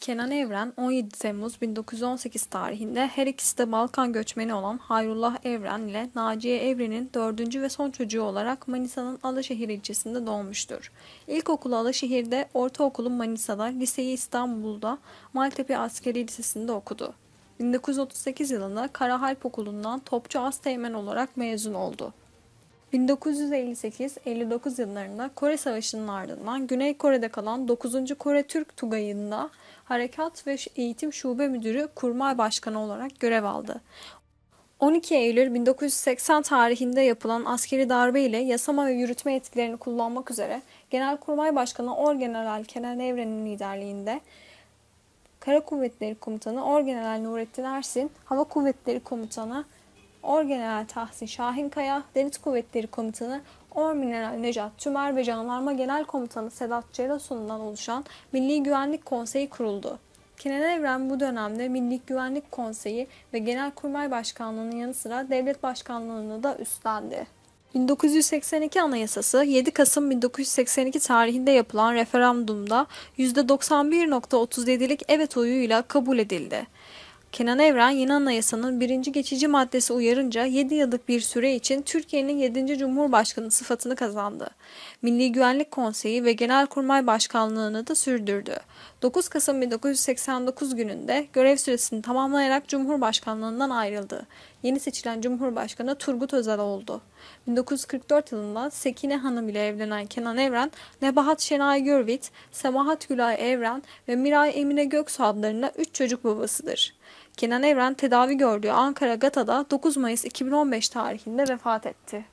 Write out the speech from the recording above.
Kenan Evren 17 Temmuz 1918 tarihinde her ikisi de Balkan göçmeni olan Hayrullah Evren ile Naciye Evren'in dördüncü ve son çocuğu olarak Manisa'nın Alaşehir ilçesinde doğmuştur. İlkokulu Alaşehir'de, ortaokulu Manisa'da, liseyi İstanbul'da Maltepe Askeri Lisesi'nde okudu. 1938 yılında Karahalp Okulu'ndan Topçu Asteğmen olarak mezun oldu. 1958-59 yıllarında Kore Savaşı'nın ardından Güney Kore'de kalan 9. Kore Türk Tugayı'nda Harekat ve Eğitim Şube Müdürü Kurmay Başkanı olarak görev aldı. 12 Eylül 1980 tarihinde yapılan askeri darbe ile yasama ve yürütme yetkilerini kullanmak üzere Genelkurmay Başkanı Orgeneral Kenan Evren'in liderliğinde Kara Kuvvetleri Komutanı Orgeneral Nurettin Ersin, Hava Kuvvetleri Komutanı Orgeneral tahsin Şahinkaya, Deniz Kuvvetleri Komutanı Ormineral Necat Tümer ve Canlarma Genel Komutanı Sedat Celasun'dan oluşan Milli Güvenlik Konseyi kuruldu. Kenan Evren bu dönemde Milli Güvenlik Konseyi ve Genelkurmay Başkanlığı'nın yanı sıra devlet başkanlığını da üstlendi. 1982 Anayasası 7 Kasım 1982 tarihinde yapılan referandumda %91.37'lik evet oyuyla kabul edildi. Kenan Evren yeni anayasanın birinci geçici maddesi uyarınca 7 yıllık bir süre için Türkiye'nin 7. Cumhurbaşkanı sıfatını kazandı. Milli Güvenlik Konseyi ve Genelkurmay Başkanlığını da sürdürdü. 9 Kasım 1989 gününde görev süresini tamamlayarak Cumhurbaşkanlığından ayrıldı. Yeni seçilen Cumhurbaşkanı Turgut Özal oldu. 1944 yılında Sekine Hanım ile evlenen Kenan Evren, Nebahat Şenay Görvit, Semahat Gülay Evren ve Miray Emine Göksu adlarında 3 çocuk babasıdır. Kenan Evren tedavi gördüğü Ankara Gata'da 9 Mayıs 2015 tarihinde vefat etti.